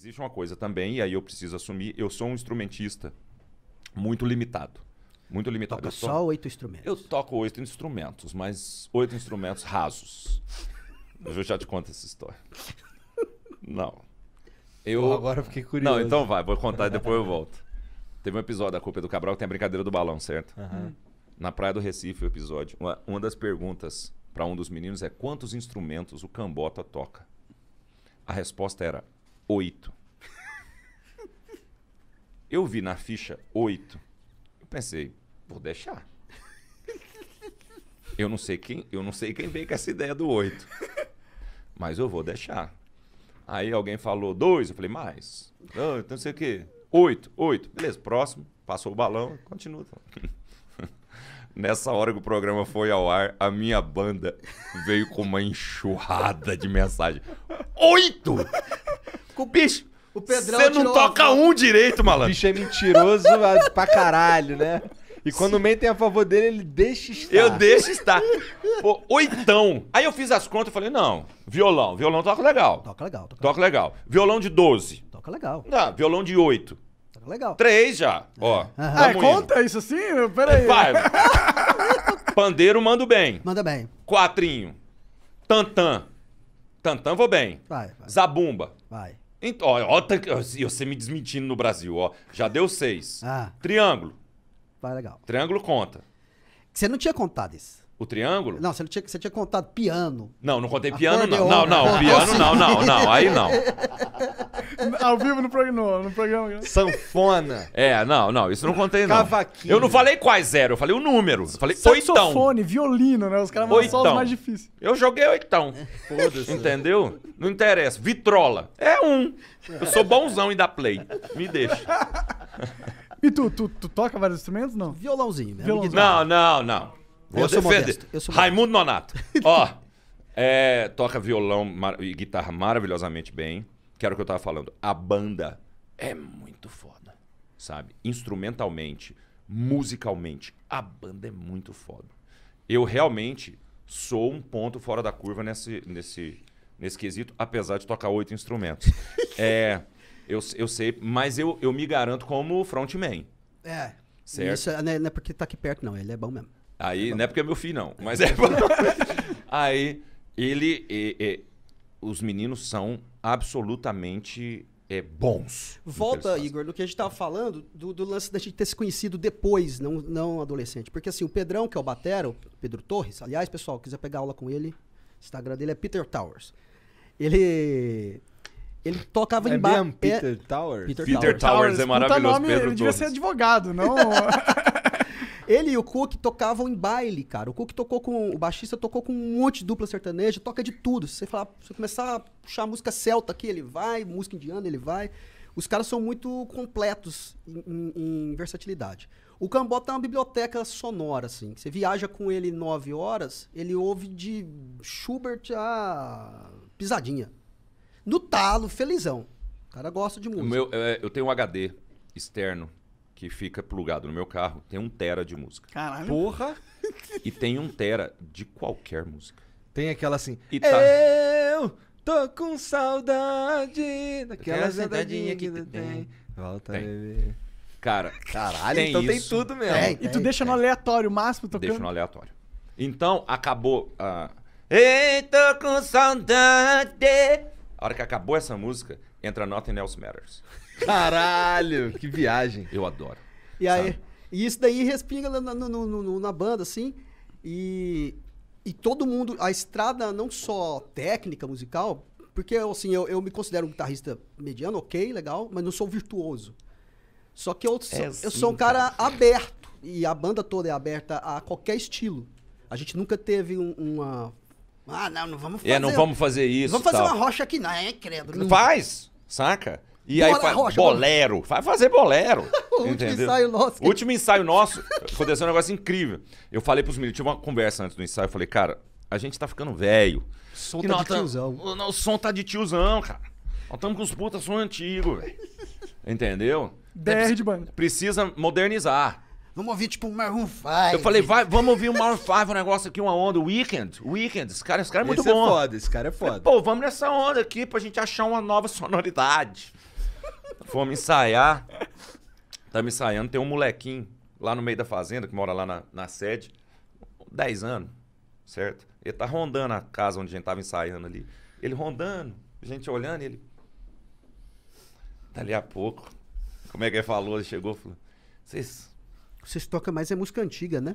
Existe uma coisa também, e aí eu preciso assumir, eu sou um instrumentista muito limitado. Muito limitado. Toca só oito instrumentos. Eu toco oito instrumentos, mas oito instrumentos rasos. Eu já te conto essa história. Não. Eu Pô, agora fiquei curioso. Não, então vai, vou contar e depois eu volto. Teve um episódio da Copa é do Cabral que tem a brincadeira do balão, certo? Uhum. Na Praia do Recife, o episódio. Uma, uma das perguntas para um dos meninos é quantos instrumentos o Cambota toca? A resposta era 8. Eu vi na ficha 8. Eu pensei, vou deixar. Eu não sei quem, eu não sei quem veio com essa ideia do 8. Mas eu vou deixar. Aí alguém falou dois, eu falei, mais. Ah, não não sei o quê. Oito, oito. Beleza, próximo. Passou o balão, continua. Nessa hora que o programa foi ao ar, a minha banda veio com uma enxurrada de mensagem. Oito! o bicho. O Pedrão Você não toca a... um direito, malandro. O bicho é mentiroso pra caralho, né? E quando Sim. mentem é a favor dele, ele deixa estar. Eu deixo estar. Pô, oitão. Aí eu fiz as contas e falei, não, violão. Violão toca legal. Toca legal. Toca, toca legal. legal. Violão de 12. Toca legal. Não, ah, violão de 8. Toca legal. Três já. Ó. Uhum. conta indo. isso assim? Peraí. Vai. Pandeiro mando bem. Manda bem. Quatrinho. Tantan. Tantan vou bem. Vai, vai. Zabumba. Vai. Então, ó, ó, você tá me desmentindo no Brasil, ó. Já deu seis. Ah, Triângulo. vai legal. Triângulo conta. Você não tinha contado isso. O triângulo? Não, você, não tinha, você tinha contado piano. Não, não contei piano, não. Não, não, piano não, não, não. Aí não. Ao vivo no, no, programa. Né? Sanfona. É, não, não, isso não contei, não. Cavaquinho. Eu não falei quais eram, eu falei o número. Eu falei Saxofone, oitão. violino, né? Os caras vão só os mais difíceis. Eu joguei oitão. Foda-se. Entendeu? Não interessa. Vitrola. É um. Eu sou bonzão em dar play. Me deixa. E tu, tu, tu toca vários instrumentos, não? Violãozinho, né? Violãozinho. Não, não, não. Vou eu defender. Sou eu Raimundo Nonato. Ó, é, toca violão e guitarra maravilhosamente bem que era o que eu estava falando. A banda é muito foda, sabe? Instrumentalmente, musicalmente, a banda é muito foda. Eu realmente sou um ponto fora da curva nesse, nesse, nesse quesito, apesar de tocar oito instrumentos. é, eu, eu sei, mas eu, eu me garanto como frontman. É. Certo? Isso não é, né, não é porque tá aqui perto, não. Ele é bom mesmo. Aí, é bom. não é porque é meu filho, não. Mas é bom. Aí, ele... E, e, os meninos são absolutamente é, bons. Volta, Igor, do que a gente estava falando, do, do, lance da gente ter se conhecido depois, não, não adolescente. Porque assim, o Pedrão, que é o Batero, Pedro Torres, aliás, pessoal, quiser pegar aula com ele, o Instagram dele é Peter Towers. Ele ele tocava é em bar. É Peter, é... Towers? Peter, Peter Towers. Peter Towers é maravilhoso. Nome, Pedro ele Torres. devia ser advogado, não. Ele e o Cook tocavam em baile, cara. O Cook tocou com. O baixista tocou com um monte de dupla sertaneja, toca de tudo. Se você, falar, se você começar a puxar música celta aqui, ele vai, música indiana, ele vai. Os caras são muito completos em, em, em versatilidade. O Cambota é uma biblioteca sonora, assim. Você viaja com ele nove horas, ele ouve de Schubert a pisadinha. No talo, felizão. O cara gosta de música. Meu, é, eu tenho um HD externo que fica plugado no meu carro, tem um tera de música. Caralho. Porra! e tem um tera de qualquer música. Tem aquela assim. E tá... Eu tô com saudade daquela saudadinha que, tu tem. Volta, tem. bebê. Cara, caralho, tem então isso. tem tudo mesmo. Tem, tem, e tu deixa no aleatório o máximo tocando? Deixa no aleatório. Então, acabou. Uh... Ah, Ei, tô com saudade. A hora que acabou essa música, entra Nothing Else Matters. Caralho, que viagem. Eu adoro. E sabe? aí, e isso daí respinga na, na banda, assim. E, e todo mundo, a estrada não só técnica, musical, porque assim, eu, eu me considero um guitarrista mediano, ok, legal, mas não sou virtuoso. Só que eu, é sou, assim, eu sou um cara aberto. E a banda toda é aberta a qualquer estilo. A gente nunca teve um, uma. Ah, não, não vamos fazer. É, não vamos fazer isso. Vamos fazer tal. uma rocha aqui, não, é, credo. Não. Faz, saca? E Bola, aí faz rocha, bolero. Vai fazer bolero. o último ensaio nosso. O último ensaio nosso. aconteceu um negócio incrível. Eu falei pros meninos, tive uma conversa antes do ensaio. Eu falei, cara, a gente tá ficando velho. Som e tá de tá... tiozão. O, o som tá de tiozão, cara. Nós estamos com os putas som antigo, velho. Entendeu? Derde, mano. Precisa modernizar. Vamos ouvir tipo um Maroon 5. Eu falei, vai, vamos ouvir um Maroon 5, um negócio aqui, uma onda. Weekend, Weekend. Esse cara, esse cara é muito esse é bom. Esse é foda, esse cara é foda. Pô, vamos nessa onda aqui pra gente achar uma nova sonoridade. Fomos ensaiar. Tá me ensaiando. Tem um molequinho lá no meio da fazenda, que mora lá na, na sede. 10 anos, certo? Ele tá rondando a casa onde a gente tava ensaiando ali. Ele rondando, a gente olhando, ele. Dali a pouco. Como é que ele falou? Ele chegou e falou: Vocês. Vocês tocam mais é música antiga, né?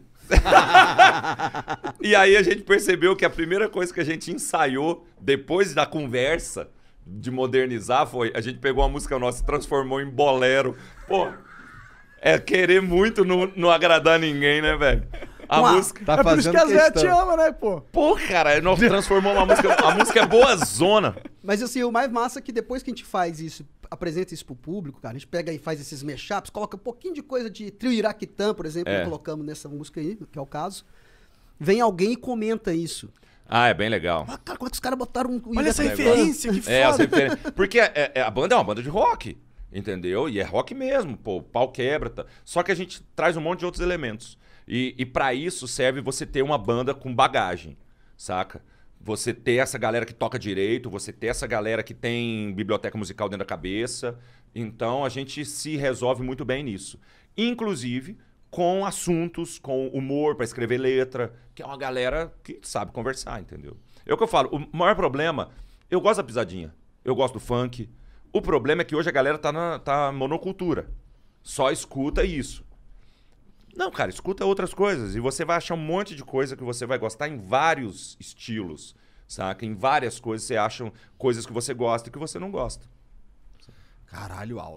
e aí a gente percebeu que a primeira coisa que a gente ensaiou depois da conversa de modernizar foi a gente pegou uma música nossa e transformou em bolero. Pô, é querer muito não, não agradar ninguém, né, velho? A uma, música. Tá é por isso que as velhas te amam, né, pô? Pô, cara, é, nós transformou uma música. A música é boa zona. Mas assim, o mais massa é que depois que a gente faz isso, apresenta isso pro público, cara, a gente pega e faz esses mashups, coloca um pouquinho de coisa de trio Iraquitã, por exemplo, é. que né, colocamos nessa música aí, que é o caso. Vem alguém e comenta isso. Ah, é bem legal. Mas, ah, cara, como é que os caras botaram um... Olha essa referência, que foda. É, essa referência. Porque é, é, a banda é uma banda de rock, entendeu? E é rock mesmo, pô, pau quebra. Tá. Só que a gente traz um monte de outros elementos. E, e para isso serve você ter uma banda com bagagem, saca? Você ter essa galera que toca direito, você ter essa galera que tem biblioteca musical dentro da cabeça. Então a gente se resolve muito bem nisso. Inclusive, com assuntos, com humor para escrever letra, que é uma galera que sabe conversar, entendeu? É o que eu falo, o maior problema, eu gosto da pisadinha, eu gosto do funk. O problema é que hoje a galera tá na tá monocultura. Só escuta isso. Não, cara, escuta outras coisas e você vai achar um monte de coisa que você vai gostar em vários estilos, saca? Em várias coisas você acha coisas que você gosta e que você não gosta. Caralho, aula.